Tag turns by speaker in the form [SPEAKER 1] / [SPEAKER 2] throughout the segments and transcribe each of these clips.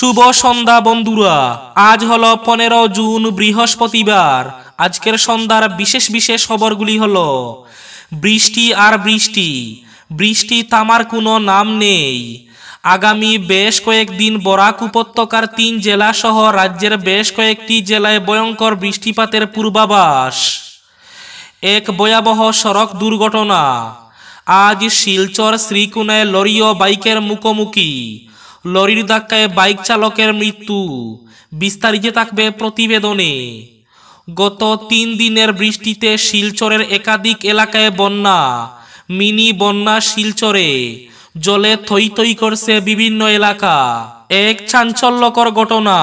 [SPEAKER 1] শুভ সন্ধ্যা বন্ধুরা আজ হল পনেরো জুন বৃহস্পতিবার আজকের সন্ধ্যার বিশেষ বিশেষ খবরগুলি হল বৃষ্টি আর বৃষ্টি বৃষ্টি তামার কোনো নাম নেই আগামী বেশ কয়েকদিন বরাক উপত্যকার তিন জেলা সহ রাজ্যের বেশ কয়েকটি জেলায় ভয়ঙ্কর বৃষ্টিপাতের পূর্বাভাস এক ভয়াবহ সড়ক দুর্ঘটনা আজ শিলচর শ্রীকুণায় লরিও বাইকের মুখোমুখি লরির ধাক্কায় বাইক চালকের মৃত্যু বিস্তারিত থাকবে প্রতিবেদনে গত তিন দিনের বৃষ্টিতে শিলচরের একাধিক এলাকায় বন্যা মিনি বন্যা শিলচরে জলে থই থই করছে বিভিন্ন এলাকা এক চাঞ্চল্যকর ঘটনা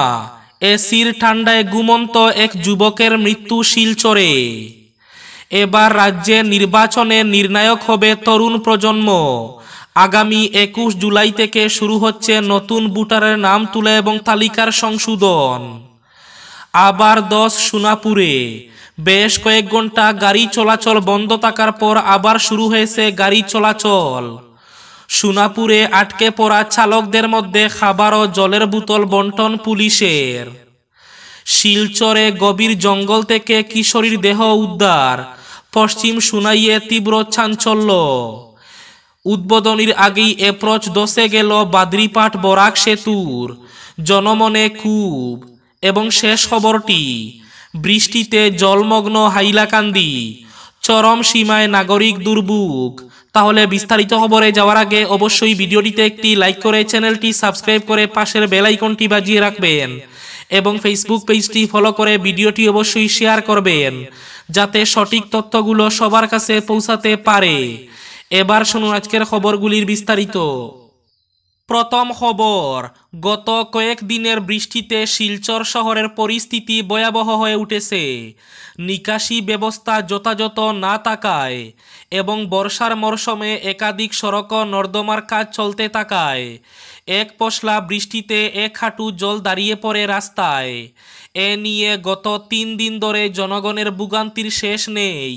[SPEAKER 1] এসির ঠান্ডায় গুমন্ত এক যুবকের মৃত্যু শিলচরে এবার রাজ্যে নির্বাচনে নির্ণায়ক হবে তরুণ প্রজন্ম আগামী একুশ জুলাই থেকে শুরু হচ্ছে নতুন ভোটারের নাম তুলে এবং তালিকার সংশোধন আবার দশ সোনাপুরে বেশ কয়েক ঘন্টা গাড়ি চলাচল বন্ধ থাকার পর আবার শুরু হয়েছে গাড়ি চলাচল সোনাপুরে আটকে পড়া চালকদের মধ্যে খাবার ও জলের বোতল বন্টন পুলিশের শিলচরে গভীর জঙ্গল থেকে কিশোরীর দেহ উদ্ধার পশ্চিম সুনাইয়ে তীব্র চাঞ্চল্য উদ্বোধনীর আগেই এপ্রচ দশে গেল বাদ্রিপাট বরাক সেতুর জনমনে কূপ এবং শেষ খবরটি বৃষ্টিতে জলমগ্ন হাইলাকান্দি চরম সীমায় নাগরিক দুর্ভোগ তাহলে বিস্তারিত খবরে যাওয়ার আগে অবশ্যই ভিডিওটিতে একটি লাইক করে চ্যানেলটি সাবস্ক্রাইব করে পাশের বেলাইকনটি বাজিয়ে রাখবেন এবং ফেসবুক পেজটি ফলো করে ভিডিওটি অবশ্যই শেয়ার করবেন যাতে সঠিক তথ্যগুলো সবার কাছে পৌঁছাতে পারে এবার শুনুন আজকের খবরগুলির বিস্তারিত প্রথম খবর গত কয়েক দিনের বৃষ্টিতে শিলচর শহরের পরিস্থিতি ভয়াবহ হয়ে উঠেছে নিকাশি ব্যবস্থা যথাযথ না থাকায় এবং বর্ষার মরশুমে একাধিক সড়ক নর্দমার কাজ চলতে থাকায় এক পশলা বৃষ্টিতে এক হাঁটু জল দাঁড়িয়ে পড়ে রাস্তায় এ নিয়ে গত তিন দিন ধরে জনগণের ভোগান্তির শেষ নেই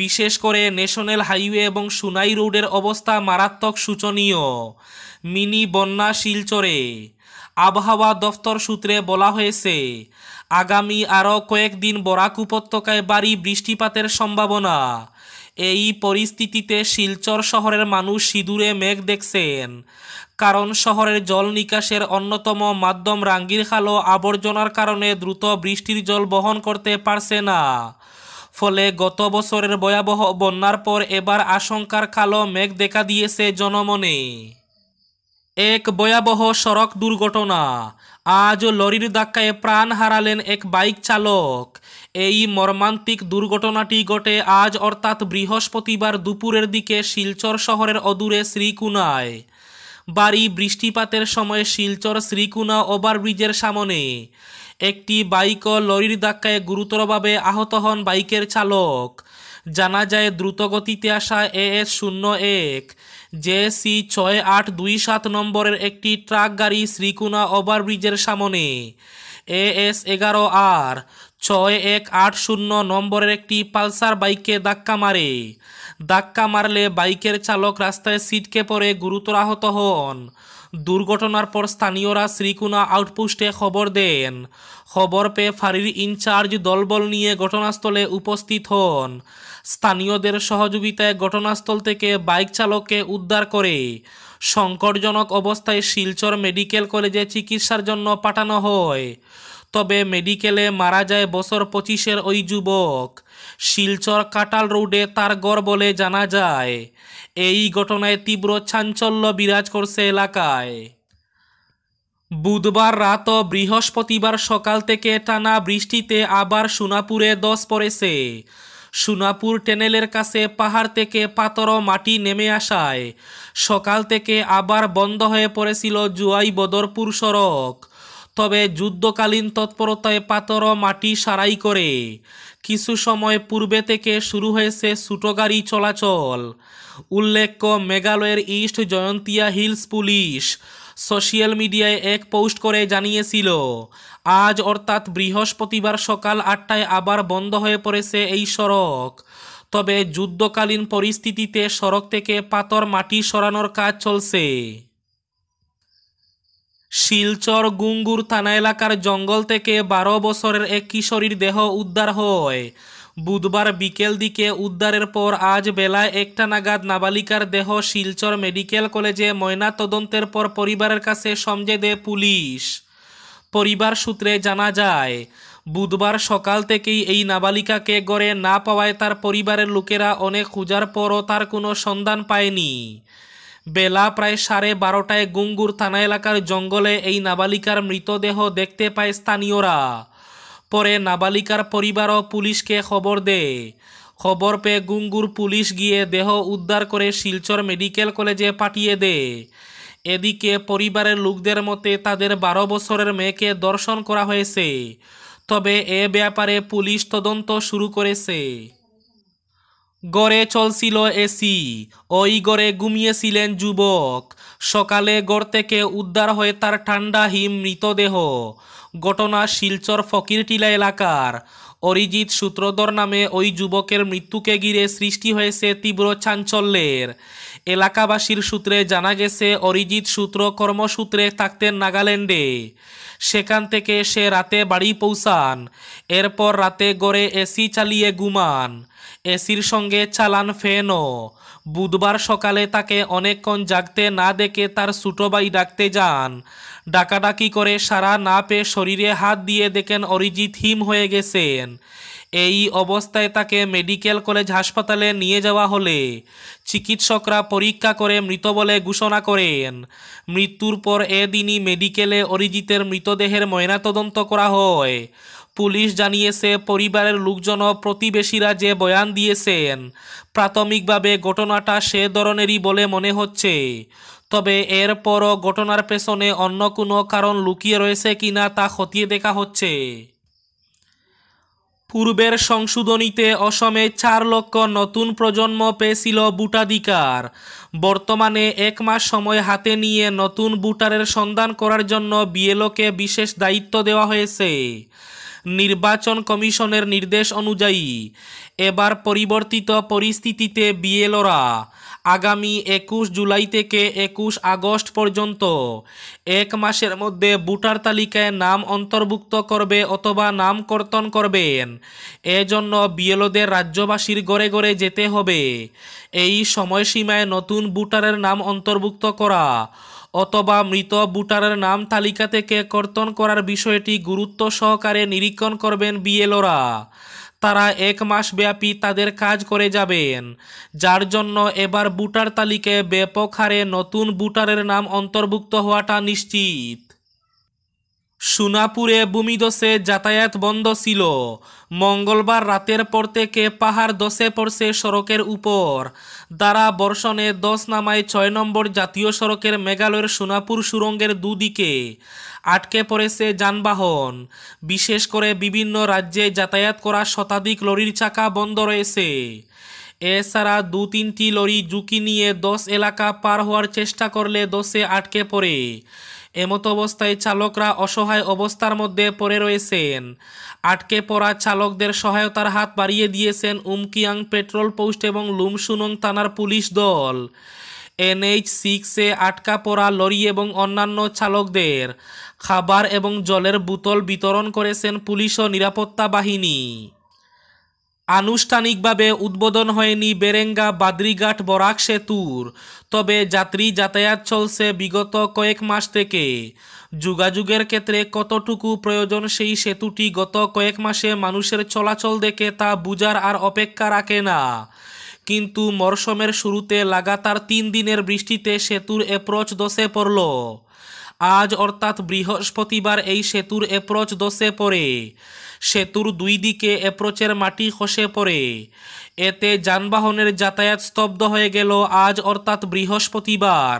[SPEAKER 1] বিশেষ করে ন্যাশনাল হাইওয়ে এবং সুনাই রোডের অবস্থা মারাত্মক শোচনীয় মিনি বন্যা শিলচরে আবহাওয়া দফতর সূত্রে বলা হয়েছে আগামী আরও কয়েকদিন বরাক উপত্যকায় বাড়ি বৃষ্টিপাতের সম্ভাবনা এই পরিস্থিতিতে শিলচর শহরের মানুষ সিঁদুরে মেঘ দেখছেন কারণ শহরের জল নিকাশের অন্যতম মাধ্যম রাঙ্গির খালো আবর্জনার কারণে দ্রুত বৃষ্টির জল বহন করতে পারছে না ফলে গত বছরের ভয়াবহ বন্যার পর এবার আশঙ্কার কালো মেঘ দেখা দিয়েছে জনমনে এক ভয়াবহ সড়ক দুর্ঘটনা আজও লরির ধাক্কায় প্রাণ হারালেন এক বাইক চালক এই মর্মান্তিক দুর্ঘটনাটি ঘটে আজ অর্থাৎ বৃহস্পতিবার দুপুরের দিকে শিলচর শহরের অদূরে শ্রীকুনায় বাড়ি বৃষ্টিপাতের সময় শিলচর শ্রীকুনা ওভারব্রিজের সামনে একটি বাইক ও লরির ধাক্কায় গুরুতরভাবে আহত হন বাইকের চালক জানা যায় দ্রুতগতিতে আসা এ এস শূন্য এক জে সি ছয় আট দুই সাত নম্বরের একটি ট্রাক গাড়ি শ্রীকুনা ওভারব্রিজের সামনে এ এস এগারো আর ছয় এক আট শূন্য নম্বরের একটি পালসার বাইকে ধাক্কা মারে ধাক্কা মারলে বাইকের চালক রাস্তায় সিটকে পড়ে গুরুতর আহত হন দুর্ঘটনার পর স্থানীয়রা শ্রীকুনা আউটপোস্টে খবর দেন খবর পেয়ে ফাঁড়ির ইনচার্জ দলবল নিয়ে ঘটনাস্থলে উপস্থিত হন স্থানীয়দের সহযোগিতায় ঘটনাস্থল থেকে বাইক চালককে উদ্ধার করে সংকটজনক অবস্থায় শিলচর মেডিকেল কলেজে চিকিৎসার জন্য পাঠানো হয় তবে মেডিকেলে মারা যায় বছর পঁচিশের ওই যুবক শিলচর কাটাল রোডে তার গড় বলে জানা যায় এই ঘটনায় তীব্র চাঞ্চল্য বিরাজ করছে এলাকায় বুধবার রাত বৃহস্পতিবার সকাল থেকে টানা বৃষ্টিতে আবার সোনাপুরে দশ পড়েছে সোনাপুর টেনেলের কাছে পাহাড় থেকে পাতর মাটি নেমে আসায় সকাল থেকে আবার বন্ধ হয়ে পড়েছিল জুয়াই বদরপুর সড়ক তবে যুদ্ধকালীন তৎপরতায় পাতর মাটি সারাই করে কিছু সময় পূর্বে থেকে শুরু হয়েছে ছোটো গাড়ি চলাচল উল্লেখ্য মেঘালয়ের East Jaintia Hills police social মিডিয়ায় এক পোস্ট করে জানিয়েছিল আজ অর্থাৎ বৃহস্পতিবার সকাল আটটায় আবার বন্ধ হয়ে পড়েছে এই সড়ক তবে যুদ্ধকালীন পরিস্থিতিতে সড়ক থেকে পাথর মাটি সরানোর কাজ চলছে শিলচর গুঙ্গুর থানা এলাকার জঙ্গল থেকে বারো বছরের এক কিশোরীর দেহ উদ্ধার হয় বুধবার বিকেল দিকে উদ্ধারের পর আজ বেলায় একটা নাগাদ নাবালিকার দেহ শিলচর মেডিকেল কলেজে ময়নাতদন্তের পর পরিবারের কাছে সমঝে দেয় পুলিশ পরিবার সূত্রে জানা যায় বুধবার সকাল থেকেই এই নাবালিকাকে গড়ে না পাওয়ায় তার পরিবারের লোকেরা অনেক খোঁজার পরও তার কোনো সন্ধান পায়নি বেলা প্রায় সাড়ে বারোটায় গুঙ্গুর থানা এলাকার জঙ্গলে এই নাবালিকার মৃতদেহ দেখতে পায় স্থানীয়রা পরে নাবালিকার পরিবারও পুলিশকে খবর দেয় খবর পেয়ে গুঙ্গুর পুলিশ গিয়ে দেহ উদ্ধার করে শিলচর মেডিকেল কলেজে পাঠিয়ে দেয় এদিকে পরিবারের লোকদের মতে তাদের বারো বছরের মেয়েকে দর্শন করা হয়েছে তবে এ ব্যাপারে পুলিশ তদন্ত শুরু করেছে গড়ে চলছিল এসি ওই গড়ে ঘুমিয়েছিলেন যুবক সকালে গড় থেকে উদ্ধার হয়ে তার ঠান্ডা হিম মৃতদেহ ঘটনা শিলচর ফকিরটিলা এলাকার অরিজিৎ সূত্রধর নামে ওই যুবকের মৃত্যুকে ঘিরে সৃষ্টি হয়েছে তীব্র চাঞ্চল্যের এলাকাবাসীর সূত্রে জানা গেছে অরিজিৎ সূত্র কর্মসূত্রে থাকতেন নাগাল্যান্ডে সেখান থেকে সে রাতে বাড়ি পৌঁছান এরপর রাতে গড়ে এসি চালিয়ে ঘুমান এসির সঙ্গে চালান ফ্যানও বুধবার সকালে তাকে অনেকক্ষণ জাগতে না দেখে তার ছোটো ডাকতে যান ডাকাডাকি করে সারা না পেয়ে শরীরে হাত দিয়ে দেখেন অরিজিৎ হিম হয়ে গেছেন এই অবস্থায় তাকে মেডিকেল কলেজ হাসপাতালে নিয়ে যাওয়া হলে চিকিৎসকরা পরীক্ষা করে মৃত বলে ঘোষণা করেন মৃত্যুর পর এদিনই মেডিকেলে অরিজিতের মৃতদেহের ময়নাতদন্ত করা হয় পুলিশ জানিয়েছে পরিবারের লোকজন প্রতিবেশীরা যে বয়ান দিয়েছেন প্রাথমিকভাবে ঘটনাটা সে ধরনেরই বলে মনে হচ্ছে তবে এরপরও ঘটনার পেছনে অন্য কোনো কারণ লুকিয়ে রয়েছে কিনা তা খতিয়ে দেখা হচ্ছে পূর্বের সংশোধনীতে অসমে চার লক্ষ নতুন প্রজন্ম পেয়েছিল ভোটাধিকার বর্তমানে এক মাস সময় হাতে নিয়ে নতুন ভোটারের সন্ধান করার জন্য বিএলওকে বিশেষ দায়িত্ব দেওয়া হয়েছে নির্বাচন কমিশনের নির্দেশ অনুযায়ী এবার পরিবর্তিত পরিস্থিতিতে বিএলরা আগামী একুশ জুলাই থেকে একুশ আগস্ট পর্যন্ত এক মাসের মধ্যে ভোটার তালিকায় নাম অন্তর্ভুক্ত করবে অথবা নাম কর্তন করবেন এজন্য বিএলদের রাজ্যবাসীর গড়ে গড়ে যেতে হবে এই সময়সীমায় নতুন ভোটারের নাম অন্তর্ভুক্ত করা অথবা মৃত ভোটারের নাম তালিকা থেকে কর্তন করার বিষয়টি গুরুত্ব সহকারে নিরীক্ষণ করবেন বিএলওরা তারা এক মাস ব্যাপী তাদের কাজ করে যাবেন যার জন্য এবার ভোটার তালিকায় ব্যাপক হারে নতুন ভোটারের নাম অন্তর্ভুক্ত হওয়াটা নিশ্চিত সোনাপুরে ভূমিদসে যাতায়াত বন্ধ ছিল মঙ্গলবার রাতের পর থেকে পাহাড় দশে পড়ছে সড়কের উপর দ্বারা বর্ষণে দশ নামায় ছয় নম্বর জাতীয় সড়কের মেঘালয়ের সোনাপুর সুরঙ্গের দুদিকে আটকে পড়েছে যানবাহন বিশেষ করে বিভিন্ন রাজ্যে যাতায়াত করা শতাধিক লরির চাকা বন্ধ রয়েছে এছাড়া দু তিনটি লরি ঝুঁকি নিয়ে দশ এলাকা পার হওয়ার চেষ্টা করলে দশে আটকে পড়ে এমতো অবস্থায় চালকরা অসহায় অবস্থার মধ্যে পড়ে রয়েছেন আটকে পড়া চালকদের সহায়তার হাত বাড়িয়ে দিয়েছেন উমকিয়াং পেট্রোল পোস্ট এবং লুমসুনং থানার পুলিশ দল এনএইচ সিক্সে আটকা পড়া লরি এবং অন্যান্য চালকদের খাবার এবং জলের বোতল বিতরণ করেছেন পুলিশ ও নিরাপত্তা বাহিনী আনুষ্ঠানিকভাবে উদ্বোধন হয়নি বেরেঙ্গা বাদ্রিঘাট বরাক সেতুর তবে যাত্রী যাতায়াত চলছে বিগত কয়েক মাস থেকে যোগাযোগের ক্ষেত্রে কতটুকু প্রয়োজন সেই সেতুটি গত কয়েক মাসে মানুষের চলাচল দেখে তা বুজার আর অপেক্ষা রাখে না কিন্তু মরসুমের শুরুতে লাগাতার তিন দিনের বৃষ্টিতে সেতুর অ্যাপ্রোচ দশে পড়ল আজ অর্থাৎ বৃহস্পতিবার এই সেতুর অ্যাপ্রোচ দশে পড়ে সেতুর দুই দিকে এপ্রোচের মাটি খসে পড়ে এতে যানবাহনের যাতায়াত স্তব্ধ হয়ে গেল আজ অর্থাৎ বৃহস্পতিবার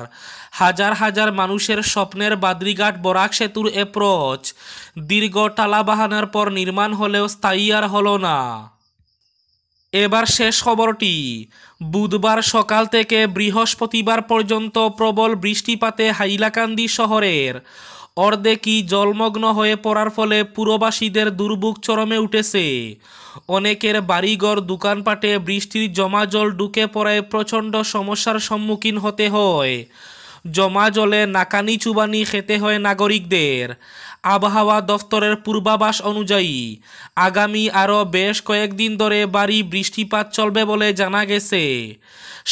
[SPEAKER 1] হাজার হাজার মানুষের স্বপ্নের বাদ্রিঘাট বরাক সেতুর এপ্রোচ দীর্ঘ টালাবাহানার পর নির্মাণ হলেও স্থায়ী আর হল না এবার শেষ খবরটি বুধবার সকাল থেকে বৃহস্পতিবার পর্যন্ত প্রবল বৃষ্টিপাতে হাইলাকান্দি শহরের অর্ধেকই জলমগ্ন হয়ে পড়ার ফলে পুরবাসীদের দুর্ভোগ চরমে উঠেছে অনেকের বাড়িঘর দোকানপাটে বৃষ্টির জমা জল ঢুকে পড়ায় প্রচণ্ড সমস্যার সম্মুখীন হতে হয় জমা জলে নাকানি চুবানি খেতে হয় নাগরিকদের আবহাওয়া দফতরের পূর্বাভাস অনুযায়ী আগামী আরও বেশ কয়েকদিন ধরে বাড়ি বৃষ্টিপাত চলবে বলে জানা গেছে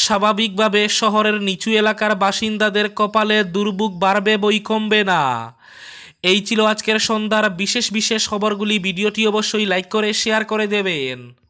[SPEAKER 1] স্বাভাবিকভাবে শহরের নিচু এলাকার বাসিন্দাদের কপালে দুর্ভোগ বাড়বে বই কমবে না এই ছিল আজকের সন্ধ্যার বিশেষ বিশেষ খবরগুলি ভিডিওটি অবশ্যই লাইক করে শেয়ার করে দেবেন